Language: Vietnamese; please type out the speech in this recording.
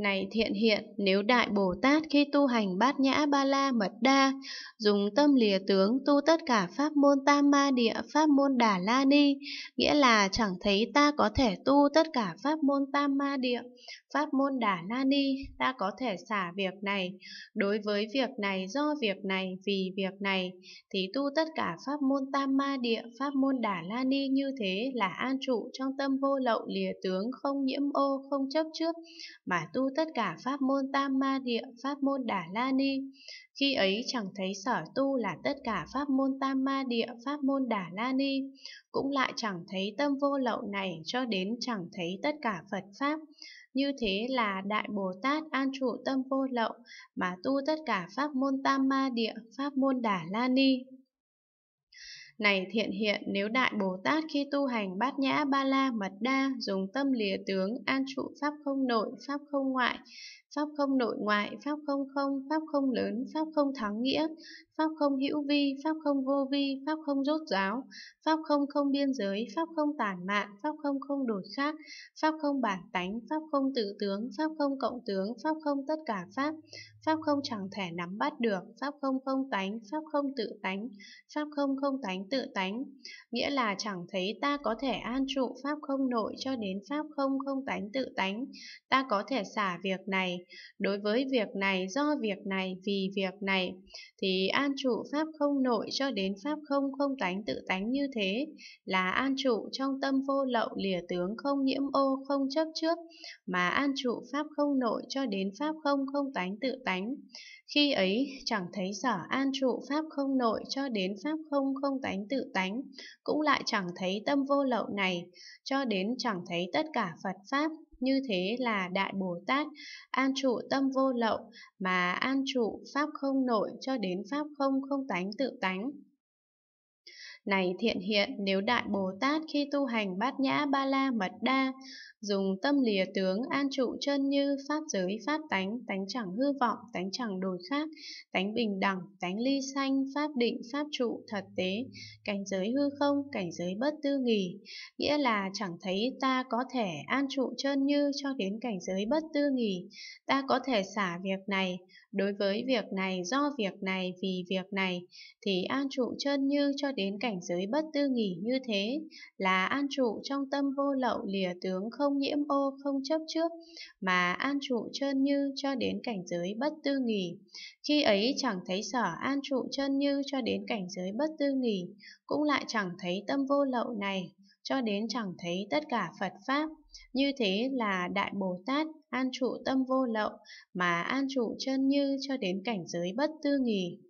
Này thiện hiện, nếu Đại Bồ Tát khi tu hành bát nhã ba la mật đa, dùng tâm lìa tướng tu tất cả pháp môn tam ma địa, pháp môn đà la ni, nghĩa là chẳng thấy ta có thể tu tất cả pháp môn tam ma địa, pháp môn đà la ni, ta có thể xả việc này, đối với việc này, do việc này, vì việc này, thì tu tất cả pháp môn tam ma địa, pháp môn đà la ni như thế là an trụ trong tâm vô lậu lìa tướng không nhiễm ô, không chấp trước, mà tu hữu tất cả pháp môn tam ma địa, pháp môn đà la ni. Khi ấy chẳng thấy sở tu là tất cả pháp môn tam ma địa, pháp môn đà la ni. Cũng lại chẳng thấy tâm vô lậu này cho đến chẳng thấy tất cả Phật Pháp. Như thế là Đại Bồ Tát an trụ tâm vô lậu mà tu tất cả pháp môn tam ma địa, pháp môn đà la ni. Này thiện hiện, nếu Đại Bồ Tát khi tu hành bát nhã ba la mật đa, dùng tâm lìa tướng, an trụ pháp không nội, pháp không ngoại, Pháp không nội ngoại, Pháp không không, Pháp không lớn, Pháp không thắng nghĩa, Pháp không hữu vi, Pháp không vô vi, Pháp không rốt ráo, Pháp không không biên giới, Pháp không tản mạn, Pháp không không đổi khác, Pháp không bản tánh, Pháp không tự tướng, Pháp không cộng tướng, Pháp không tất cả Pháp, Pháp không chẳng thể nắm bắt được, Pháp không không tánh, Pháp không tự tánh, Pháp không không tánh tự tánh. Nghĩa là chẳng thấy ta có thể an trụ Pháp không nội cho đến Pháp không không tánh tự tánh, ta có thể xả việc này, đối với việc này, do việc này, vì việc này, thì an trụ pháp không nội cho đến pháp không không tánh tự tánh như thế, là an trụ trong tâm vô lậu lìa tướng không nhiễm ô không chấp trước, mà an trụ pháp không nội cho đến pháp không không tánh tự tánh. Khi ấy chẳng thấy sở an trụ pháp không nội cho đến pháp không không tánh tự tánh, cũng lại chẳng thấy tâm vô lậu này, cho đến chẳng thấy tất cả Phật Pháp như thế là Đại Bồ Tát an trụ tâm vô lậu mà an trụ pháp không nội cho đến pháp không không tánh tự tánh. Này thiện hiện, nếu Đại Bồ Tát khi tu hành bát nhã ba la mật đa, dùng tâm lìa tướng an trụ chân như pháp giới pháp tánh, tánh chẳng hư vọng, tánh chẳng đổi khác, tánh bình đẳng, tánh ly sanh, pháp định, pháp trụ, thật tế, cảnh giới hư không, cảnh giới bất tư nghỉ. Nghĩa là chẳng thấy ta có thể an trụ chân như cho đến cảnh giới bất tư nghỉ, ta có thể xả việc này, đối với việc này, do việc này, vì việc này, thì an trụ chân như cho đến cảnh cảnh giới bất tư nghỉ như thế, là an trụ trong tâm vô lậu lìa tướng không nhiễm ô không chấp trước, mà an trụ chân như cho đến cảnh giới bất tư nghỉ. Khi ấy chẳng thấy sở an trụ chân như cho đến cảnh giới bất tư nghỉ, cũng lại chẳng thấy tâm vô lậu này, cho đến chẳng thấy tất cả Phật Pháp. Như thế là Đại Bồ Tát an trụ tâm vô lậu, mà an trụ chân như cho đến cảnh giới bất tư nghỉ.